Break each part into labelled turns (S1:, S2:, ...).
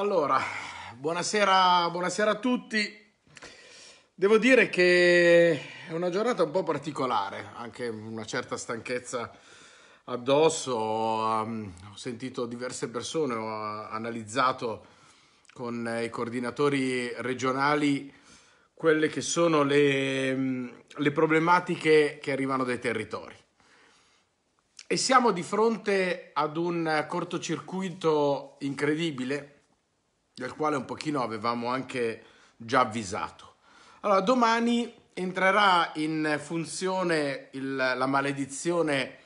S1: Allora, buonasera, buonasera, a tutti. Devo dire che è una giornata un po' particolare, anche una certa stanchezza addosso. Ehm, ho sentito diverse persone, ho analizzato con i coordinatori regionali quelle che sono le, mm, le problematiche che arrivano dai territori. E siamo di fronte ad un cortocircuito incredibile del quale un pochino avevamo anche già avvisato. Allora, domani entrerà in funzione il, la maledizione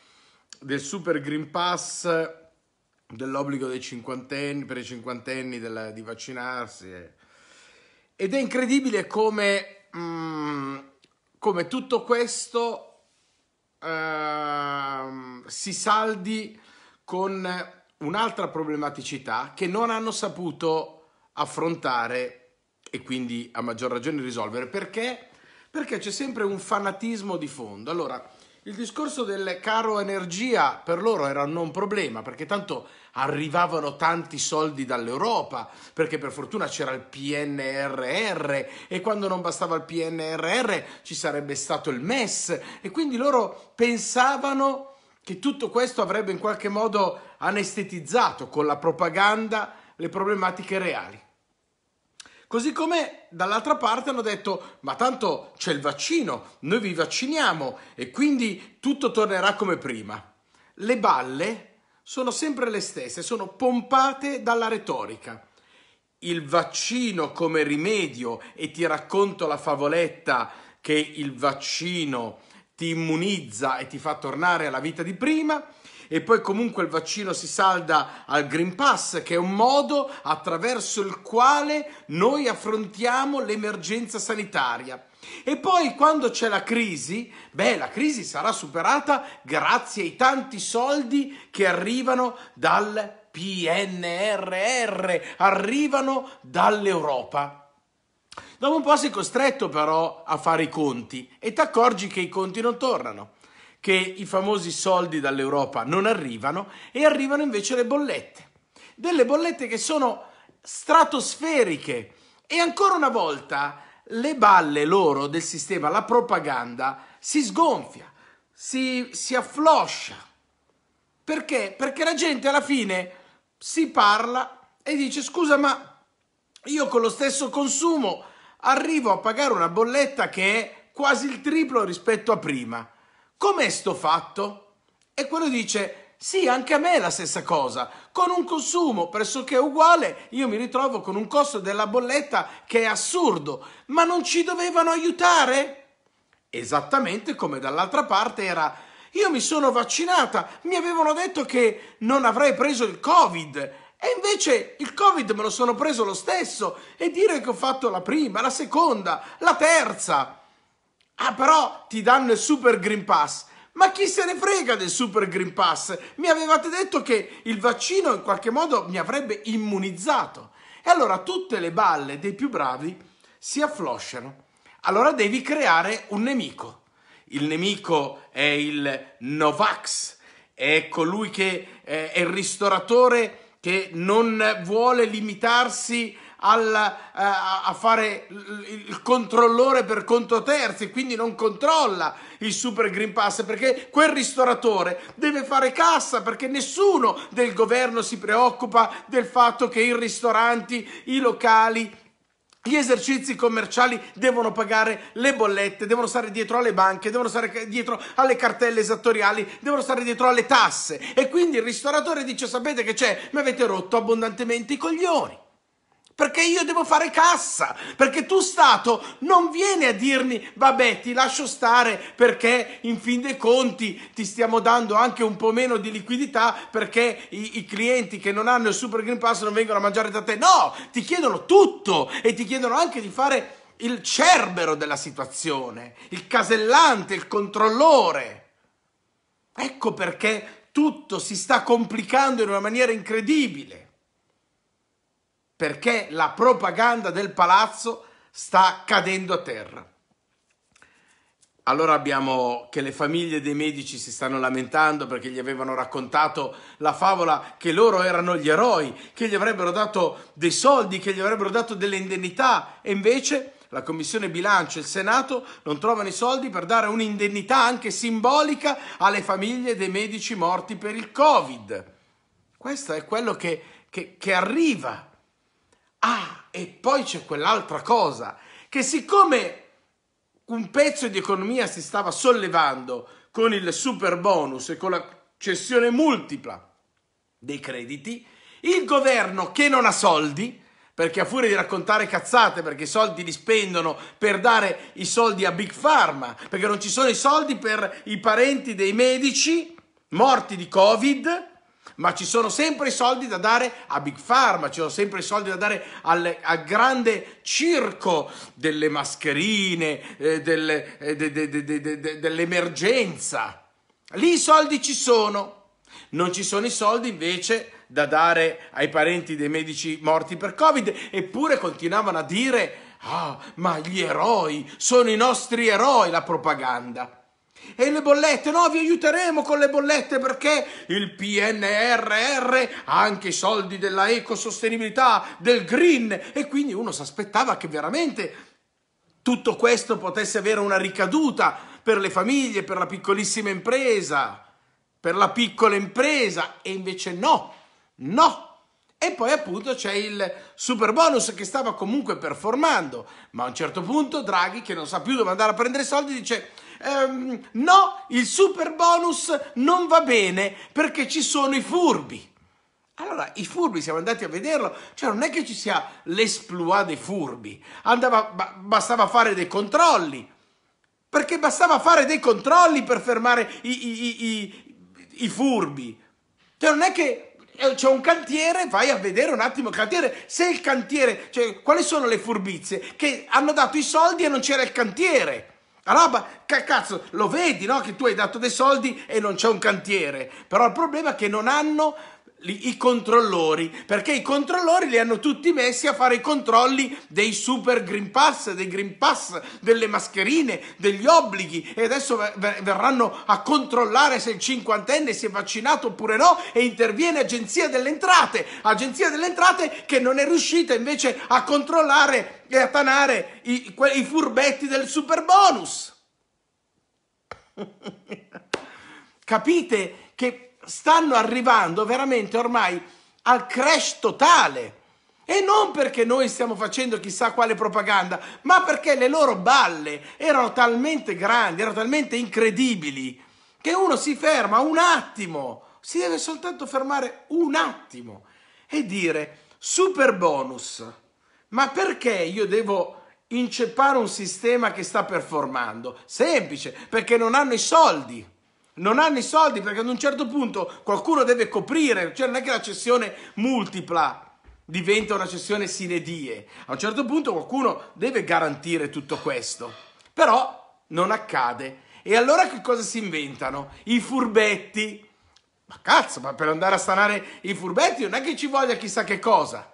S1: del Super Green Pass, dell'obbligo per i cinquantenni della, di vaccinarsi. Ed è incredibile come, mm, come tutto questo eh, si saldi con un'altra problematicità che non hanno saputo affrontare e quindi a maggior ragione risolvere. Perché? Perché c'è sempre un fanatismo di fondo. Allora, il discorso del caro energia per loro era non problema, perché tanto arrivavano tanti soldi dall'Europa, perché per fortuna c'era il PNRR e quando non bastava il PNRR ci sarebbe stato il MES e quindi loro pensavano che tutto questo avrebbe in qualche modo anestetizzato con la propaganda le problematiche reali. Così come dall'altra parte hanno detto ma tanto c'è il vaccino, noi vi vacciniamo e quindi tutto tornerà come prima. Le balle sono sempre le stesse, sono pompate dalla retorica. Il vaccino come rimedio e ti racconto la favoletta che il vaccino ti immunizza e ti fa tornare alla vita di prima e poi comunque il vaccino si salda al Green Pass, che è un modo attraverso il quale noi affrontiamo l'emergenza sanitaria. E poi quando c'è la crisi, beh, la crisi sarà superata grazie ai tanti soldi che arrivano dal PNRR, arrivano dall'Europa. Dopo un po' sei costretto però a fare i conti e ti accorgi che i conti non tornano che i famosi soldi dall'Europa non arrivano e arrivano invece le bollette. Delle bollette che sono stratosferiche e ancora una volta le balle loro del sistema, la propaganda, si sgonfia, si, si affloscia. Perché? Perché la gente alla fine si parla e dice scusa ma io con lo stesso consumo arrivo a pagare una bolletta che è quasi il triplo rispetto a prima. Com'è sto fatto? E quello dice, sì, anche a me è la stessa cosa. Con un consumo pressoché uguale, io mi ritrovo con un costo della bolletta che è assurdo. Ma non ci dovevano aiutare? Esattamente come dall'altra parte era... Io mi sono vaccinata, mi avevano detto che non avrei preso il Covid, e invece il Covid me lo sono preso lo stesso e dire che ho fatto la prima, la seconda, la terza. Ah, però ti danno il Super Green Pass. Ma chi se ne frega del Super Green Pass? Mi avevate detto che il vaccino in qualche modo mi avrebbe immunizzato. E allora tutte le balle dei più bravi si afflosciano. Allora devi creare un nemico. Il nemico è il Novax, è colui che eh, è il ristoratore che non vuole limitarsi a al, eh, a, a fare il controllore per conto terzi, quindi non controlla il Super Green Pass perché quel ristoratore deve fare cassa perché nessuno del governo si preoccupa del fatto che i ristoranti, i locali gli esercizi commerciali devono pagare le bollette, devono stare dietro alle banche, devono stare dietro alle cartelle esattoriali, devono stare dietro alle tasse. E quindi il ristoratore dice: Sapete che c'è? Mi avete rotto abbondantemente i coglioni. Perché io devo fare cassa, perché tu Stato non vieni a dirmi vabbè ti lascio stare perché in fin dei conti ti stiamo dando anche un po' meno di liquidità perché i, i clienti che non hanno il Super Green Pass non vengono a mangiare da te. No, ti chiedono tutto e ti chiedono anche di fare il cerbero della situazione, il casellante, il controllore. Ecco perché tutto si sta complicando in una maniera incredibile perché la propaganda del palazzo sta cadendo a terra. Allora abbiamo che le famiglie dei medici si stanno lamentando perché gli avevano raccontato la favola che loro erano gli eroi, che gli avrebbero dato dei soldi, che gli avrebbero dato delle indennità e invece la Commissione Bilancio e il Senato non trovano i soldi per dare un'indennità anche simbolica alle famiglie dei medici morti per il Covid. Questo è quello che, che, che arriva Ah, e poi c'è quell'altra cosa, che siccome un pezzo di economia si stava sollevando con il super bonus e con la cessione multipla dei crediti, il governo che non ha soldi, perché a furia di raccontare cazzate, perché i soldi li spendono per dare i soldi a Big Pharma, perché non ci sono i soldi per i parenti dei medici morti di Covid, ma ci sono sempre i soldi da dare a Big Pharma, ci sono sempre i soldi da dare al, al grande circo delle mascherine, eh, del, eh, de, de, de, dell'emergenza. Lì i soldi ci sono. Non ci sono i soldi invece da dare ai parenti dei medici morti per Covid, eppure continuavano a dire, ah, ma gli eroi sono i nostri eroi, la propaganda. E le bollette? No, vi aiuteremo con le bollette perché il PNRR ha anche i soldi della ecosostenibilità, del green. E quindi uno si aspettava che veramente tutto questo potesse avere una ricaduta per le famiglie, per la piccolissima impresa, per la piccola impresa. E invece no, no. E poi appunto c'è il super bonus che stava comunque performando, ma a un certo punto Draghi, che non sa più dove andare a prendere i soldi, dice ehm, no, il super bonus non va bene perché ci sono i furbi. Allora, i furbi siamo andati a vederlo, cioè non è che ci sia l'esploit dei furbi, Andava, bastava fare dei controlli, perché bastava fare dei controlli per fermare i, i, i, i furbi. Cioè non è che eh, c'è un cantiere, vai a vedere un attimo il cantiere. Se il cantiere, cioè, quali sono le furbizie? Che hanno dato i soldi e non c'era il cantiere. Allora, cazzo, lo vedi, no? Che tu hai dato dei soldi e non c'è un cantiere. Però il problema è che non hanno i controllori, perché i controllori li hanno tutti messi a fare i controlli dei super green pass, dei green pass, delle mascherine, degli obblighi e adesso ver- verranno a controllare se il cinquantenne si è vaccinato oppure no e interviene Agenzia delle Entrate, Agenzia delle Entrate che non è riuscita invece a controllare e a tanare i, que- i furbetti del super bonus. Capite che stanno arrivando veramente ormai al crash totale. E non perché noi stiamo facendo chissà quale propaganda, ma perché le loro balle erano talmente grandi, erano talmente incredibili, che uno si ferma un attimo, si deve soltanto fermare un attimo e dire super bonus, ma perché io devo inceppare un sistema che sta performando? Semplice, perché non hanno i soldi non hanno i soldi perché ad un certo punto qualcuno deve coprire, cioè non è che la cessione multipla diventa una cessione sine die. A un certo punto qualcuno deve garantire tutto questo. Però non accade. E allora che cosa si inventano? I furbetti. Ma cazzo, ma per andare a sanare i furbetti non è che ci voglia chissà che cosa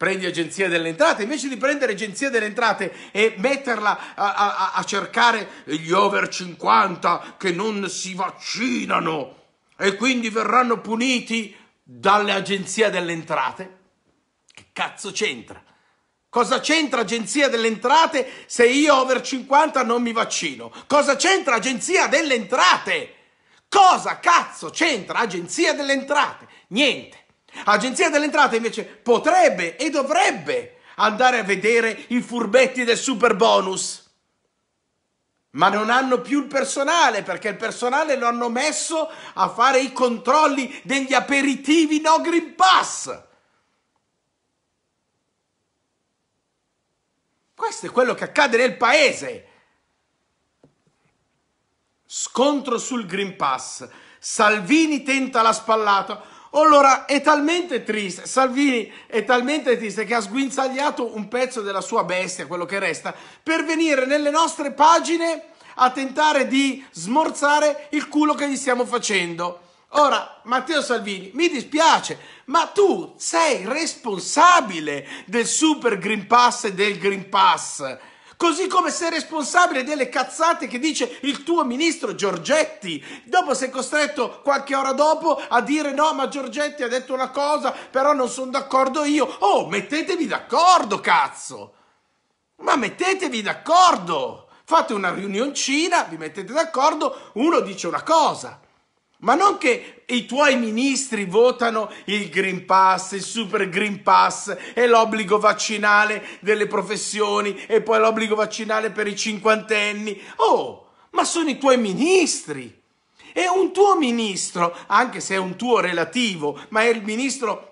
S1: prendi agenzia delle entrate, invece di prendere agenzia delle entrate e metterla a, a, a cercare gli over 50 che non si vaccinano e quindi verranno puniti dalle agenzie delle entrate, che cazzo c'entra? Cosa c'entra Agenzia delle Entrate se io over 50 non mi vaccino? Cosa c'entra Agenzia delle Entrate? Cosa cazzo c'entra Agenzia delle Entrate? Niente. Agenzia delle Entrate invece potrebbe e dovrebbe andare a vedere i furbetti del super bonus. Ma non hanno più il personale perché il personale lo hanno messo a fare i controlli degli aperitivi no Green Pass. Questo è quello che accade nel paese. Scontro sul Green Pass. Salvini tenta la spallata. Allora è talmente triste, Salvini è talmente triste che ha sguinzagliato un pezzo della sua bestia, quello che resta, per venire nelle nostre pagine a tentare di smorzare il culo che gli stiamo facendo. Ora, Matteo Salvini, mi dispiace, ma tu sei responsabile del Super Green Pass e del Green Pass. Così come sei responsabile delle cazzate che dice il tuo ministro Giorgetti. Dopo sei costretto qualche ora dopo a dire no, ma Giorgetti ha detto una cosa, però non sono d'accordo io. Oh, mettetevi d'accordo, cazzo! Ma mettetevi d'accordo! Fate una riunioncina, vi mettete d'accordo, uno dice una cosa. Ma non che i tuoi ministri votano il Green Pass, il Super Green Pass e l'obbligo vaccinale delle professioni e poi l'obbligo vaccinale per i cinquantenni. Oh, ma sono i tuoi ministri. E un tuo ministro, anche se è un tuo relativo, ma è il ministro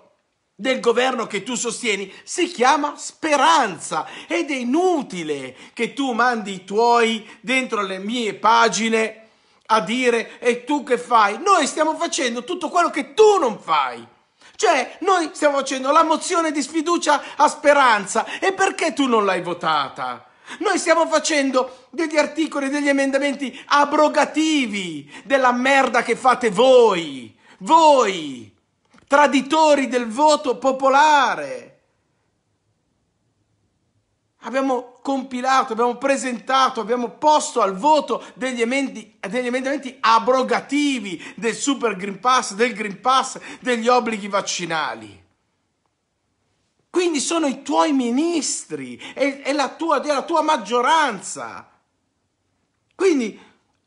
S1: del governo che tu sostieni si chiama speranza ed è inutile che tu mandi i tuoi dentro le mie pagine a dire e tu che fai? Noi stiamo facendo tutto quello che tu non fai. Cioè, noi stiamo facendo la mozione di sfiducia a Speranza e perché tu non l'hai votata? Noi stiamo facendo degli articoli, degli emendamenti abrogativi della merda che fate voi, voi, traditori del voto popolare. Abbiamo compilato, abbiamo presentato, abbiamo posto al voto degli emendamenti, degli emendamenti abrogativi del Super Green Pass, del Green Pass, degli obblighi vaccinali. Quindi sono i tuoi ministri, è, è, la, tua, è la tua maggioranza. Quindi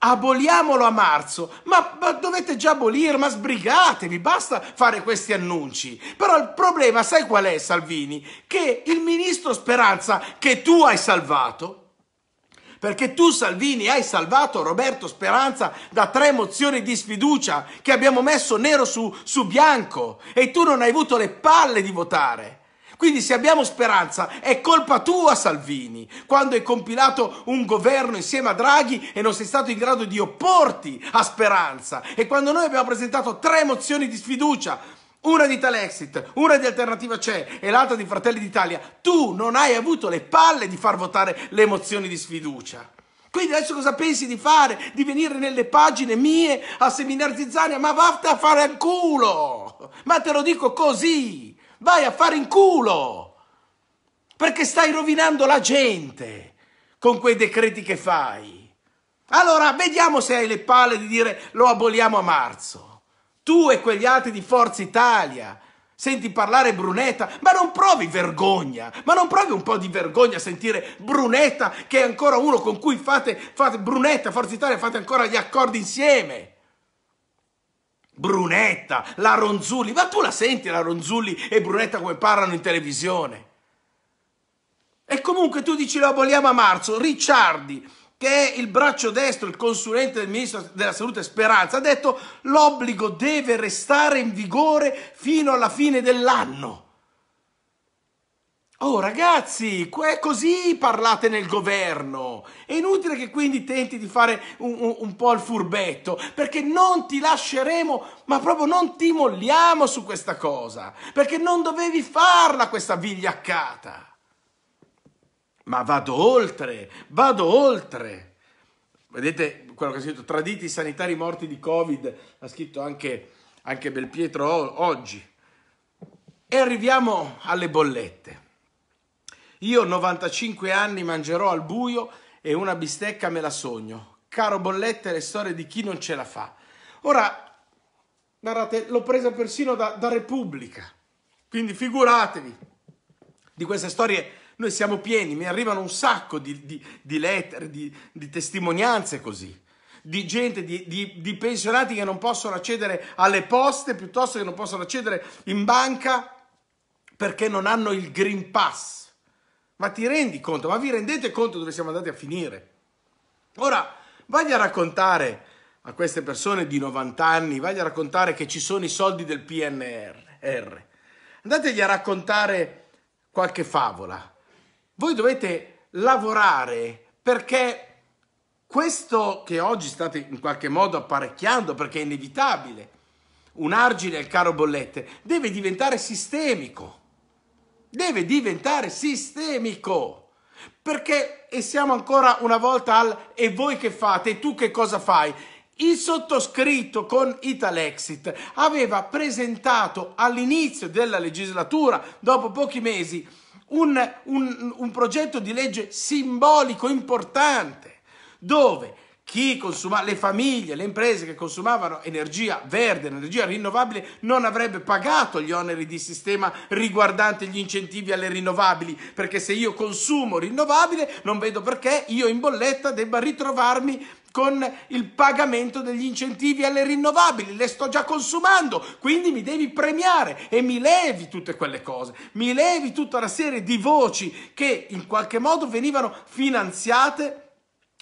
S1: aboliamolo a marzo. Ma, ma, dovete già abolire, ma sbrigatevi, basta fare questi annunci. Però il problema, sai qual è Salvini? Che il ministro Speranza, che tu hai salvato, perché tu Salvini hai salvato Roberto Speranza da tre mozioni di sfiducia che abbiamo messo nero su, su bianco e tu non hai avuto le palle di votare. Quindi se abbiamo speranza è colpa tua Salvini, quando hai compilato un governo insieme a Draghi e non sei stato in grado di opporti a speranza. E quando noi abbiamo presentato tre mozioni di sfiducia una di Talexit, una di Alternativa C'è e l'altra di Fratelli d'Italia, tu non hai avuto le palle di far votare le mozioni di sfiducia. Quindi adesso cosa pensi di fare? Di venire nelle pagine mie a seminare zizzania? Ma vaffè a fare al culo! Ma te lo dico così! vai a fare in culo, perché stai rovinando la gente con quei decreti che fai. Allora vediamo se hai le palle di dire lo aboliamo a marzo. Tu e quegli altri di Forza Italia. Senti parlare Brunetta, ma non provi vergogna, ma non provi un po' di vergogna a sentire Brunetta, che è ancora uno con cui fate, fate Brunetta, Forza Italia, fate ancora gli accordi insieme. Brunetta, la Ronzulli, ma tu la senti la Ronzulli e Brunetta come parlano in televisione? E comunque tu dici lo aboliamo a marzo, Ricciardi, che è il braccio destro, il consulente del ministro della salute Speranza, ha detto l'obbligo deve restare in vigore fino alla fine dell'anno. Oh ragazzi, così parlate nel governo. È inutile che quindi tenti di fare un, un, un, po' il furbetto, perché non ti lasceremo, ma proprio non ti molliamo su questa cosa, perché non dovevi farla questa vigliaccata. Ma vado oltre, vado oltre. Vedete quello che ha scritto, traditi sanitari morti di Covid, ha scritto anche, anche Belpietro oggi. E arriviamo alle bollette. Io 95 anni mangerò al buio e una bistecca me la sogno. Caro Bollette, le storie di chi non ce la fa. Ora, guardate, l'ho presa persino da, da Repubblica. Quindi figuratevi, di queste storie noi siamo pieni, mi arrivano un sacco di, di, di lettere, di, di, testimonianze così, di gente, di, pensionati che non possono accedere alle poste piuttosto che non possono accedere in banca perché non hanno il Green Pass. Ma ti rendi conto? Ma vi rendete conto dove siamo andati a finire? Ora, vai a raccontare a queste persone di 90 anni, vai a raccontare che ci sono i soldi del PNR. Andategli a raccontare qualche favola. Voi dovete lavorare perché questo che oggi state in qualche modo apparecchiando, perché è inevitabile, un argine al caro bollette, deve diventare sistemico deve diventare sistemico. Perché, e siamo ancora una volta al e voi che fate, e tu che cosa fai? Il sottoscritto con Italexit aveva presentato all'inizio della legislatura, dopo pochi mesi, un, un, un progetto di legge simbolico importante, dove chi consuma, le famiglie, le imprese che consumavano energia verde, energia rinnovabile, non avrebbe pagato gli oneri di sistema riguardanti gli incentivi alle rinnovabili, perché se io consumo rinnovabile non vedo perché io in bolletta debba ritrovarmi con il pagamento degli incentivi alle rinnovabili, le sto già consumando, quindi mi devi premiare e mi levi tutte quelle cose, mi levi tutta una serie di voci che in qualche modo venivano finanziate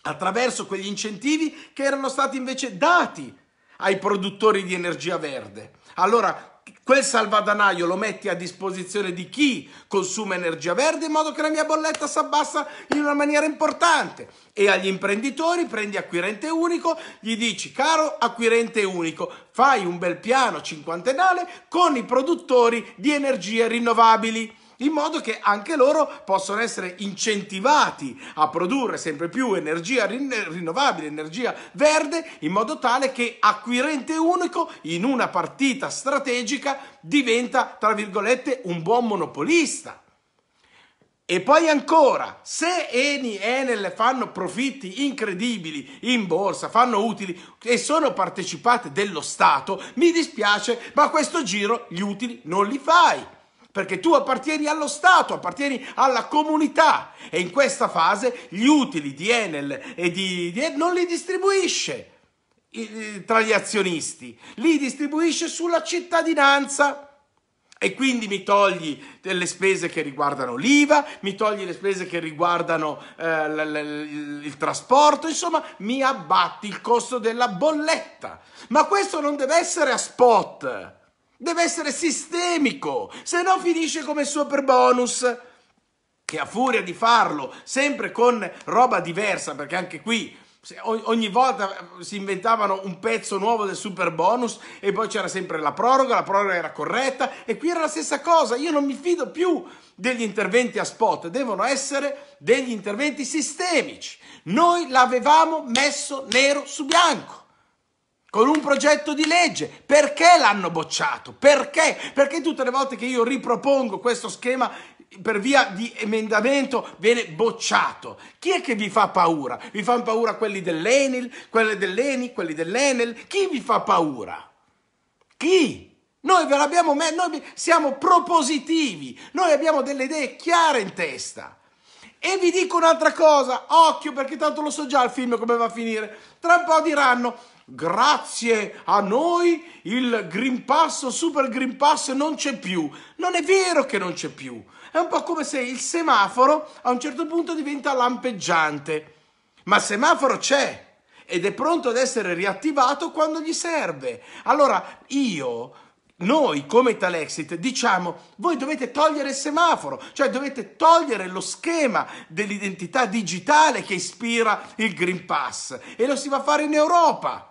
S1: attraverso quegli incentivi che erano stati invece dati ai produttori di energia verde. Allora, quel salvadanaio lo metti a disposizione di chi consuma energia verde in modo che la mia bolletta si abbassa in una maniera importante e agli imprenditori prendi acquirente unico gli dici caro acquirente unico fai un bel piano cinquantennale con i produttori di energie rinnovabili in modo che anche loro possano essere incentivati a produrre sempre più energia rinnovabile, energia verde, in modo tale che acquirente unico in una partita strategica diventa, tra virgolette, un buon monopolista. E poi ancora, se Eni e Enel fanno profitti incredibili in borsa, fanno utili e sono partecipate dello Stato, mi dispiace, ma a questo giro gli utili non li fai perché tu appartieni allo Stato, appartieni alla comunità e in questa fase gli utili di Enel e di, di Enel non li distribuisce tra gli azionisti, li distribuisce sulla cittadinanza. E quindi mi togli le spese che riguardano l'IVA, mi togli le spese che riguardano eh, l, l, il trasporto, insomma mi abbatti il costo della bolletta. Ma questo non deve essere a spot, Deve essere sistemico, se no finisce come super bonus che a furia di farlo sempre con roba diversa, perché anche qui ogni volta eh, si inventavano un pezzo nuovo del super bonus e poi c'era sempre la proroga, la proroga era corretta e qui era la stessa cosa, io non mi fido più degli interventi a spot, devono essere degli interventi sistemici. Noi l'avevamo messo nero su bianco con un progetto di legge. Perché l'hanno bocciato? Perché? Perché tutte le volte che io ripropongo questo schema per via di emendamento viene bocciato. Chi è che vi fa paura? Vi fanno paura quelli dell'Enil, quelli dell'Eni, quelli dell'Enel? Chi vi fa paura? Chi? Noi ve l'abbiamo messo, noi siamo propositivi, noi abbiamo delle idee chiare in testa. E vi dico un'altra cosa, occhio perché tanto lo so già il film come va a finire. Tra un po' diranno grazie a noi il Green Pass Super Green Pass non c'è più. Non è vero che non c'è più. È un po' come se il semaforo a un certo punto diventa lampeggiante. Ma il semaforo c'è ed è pronto ad essere riattivato quando gli serve. Allora io noi come Talexit diciamo voi dovete togliere il semaforo, cioè dovete togliere lo schema dell'identità digitale che ispira il Green Pass e lo si va a fare in Europa.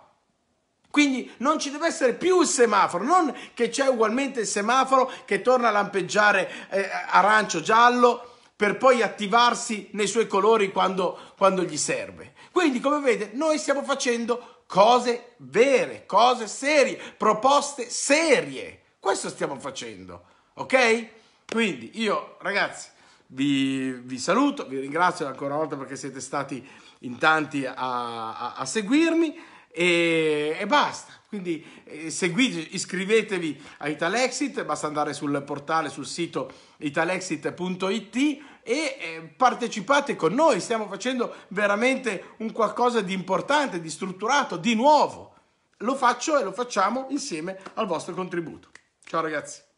S1: Quindi non ci deve essere più il semaforo, non che c'è ugualmente il semaforo che torna a lampeggiare eh, arancio-giallo per poi attivarsi nei suoi colori quando, quando gli serve. Quindi, come vedete, noi stiamo facendo cose vere, cose serie, proposte serie. Questo stiamo facendo, ok? Quindi io, ragazzi, vi, vi, saluto, vi ringrazio ancora una volta perché siete stati in tanti a, a, a seguirmi e, e basta. Quindi eh, seguite, iscrivetevi a Italexit, basta andare sul portale, sul sito italexit.it e eh, partecipate con noi, stiamo facendo veramente un qualcosa di importante, di strutturato, di nuovo. Lo faccio e lo facciamo insieme al vostro contributo. Ciao ragazzi.